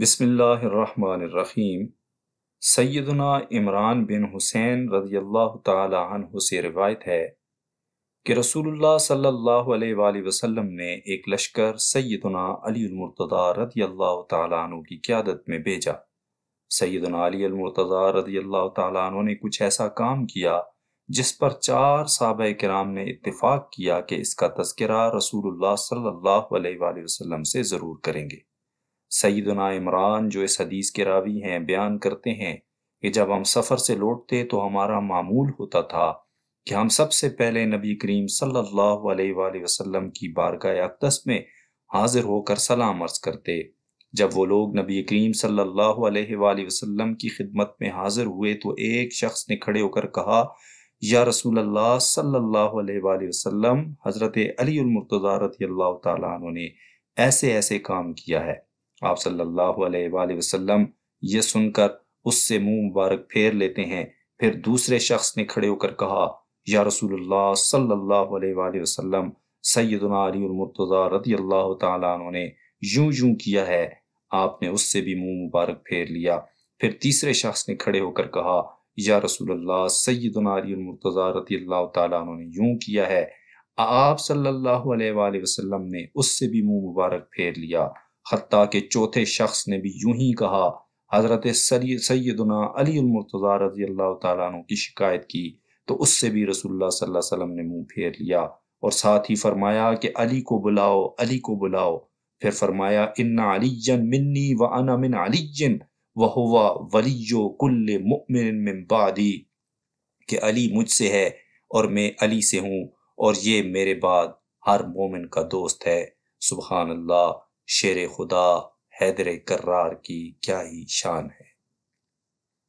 بسم اللہ الرحمن الرحیم سیدنا عمران بن حسین رضی اللہ تعالی عنہ سے روایت ہے کہ رسول اللہ صلی اللہ علیہ وآلہ وسلم نے ایک لشکر سیدنا علی المرتضی رضی اللہ تعالیٰ عنہ کی قیادت میں بھیجا سیدنا علی المرتضی رضی اللہ تعالیٰ عنہ نے کچھ ایسا کام کیا جس پر چار صحابہ کرام نے اتفاق کیا کہ اس کا تذکرہ رسول اللہ صلی اللہ علیہ وآلہ وسلم سے ضرور کریں گے سعید عمران جو اس حدیث کے راوی ہیں بیان کرتے ہیں کہ جب ہم سفر سے لوٹتے تو ہمارا معمول ہوتا تھا کہ ہم سب سے پہلے نبی کریم صلی اللہ علیہ وآلہ وسلم کی بارگاہ اقدس میں حاضر ہو کر سلام عرض کرتے جب وہ لوگ نبی کریم صلی اللہ علیہ وآلہ وسلم کی خدمت میں حاضر ہوئے تو ایک شخص نے کھڑے ہو کر کہا یا رسول اللہ صلی اللہ علیہ وآلہ وسلم حضرت علی المرتضی رضی اللہ تعالیٰ عنہ نے ایسے ایسے کام کیا ہے آپ صلی اللہ علیہ وآلہ وسلم یہ سن کر اس سے منہ مبارک پھیر لیتے ہیں پھر دوسرے شخص نے کھڑے ہو کر کہا یا رسول اللہ صلی اللہ علیہ وآلہ وسلم سیدنا علی المرتضی رضی اللہ تعالیٰ عنہ نے یوں یوں کیا ہے آپ نے اس سے بھی منہ مبارک پھیر لیا پھر تیسرے شخص نے کھڑے ہو کر کہا یا رسول اللہ سیدنا علی المرتضی رضی اللہ تعالیٰ عنہ نے یوں کیا ہے آپ صلی اللہ علیہ وآلہ وسلم نے اس سے بھی منہ مبارک پھیر لیا حتیٰ کہ چوتھے شخص نے بھی یوں ہی کہا حضرت سیدنا علی المرتضی رضی اللہ تعالیٰ عنہ کی شکایت کی تو اس سے بھی رسول اللہ صلی اللہ علیہ وسلم نے منہ پھیر لیا اور ساتھ ہی فرمایا کہ علی کو بلاؤ علی کو بلاؤ پھر فرمایا ان علی منی و انا من علی وہوا ولی کل من بعدی کہ علی مجھ سے ہے اور میں علی سے ہوں اور یہ میرے بعد ہر مومن کا دوست ہے سبحان اللہ شیر خدا حیدر کرار کی کیا ہی شان ہے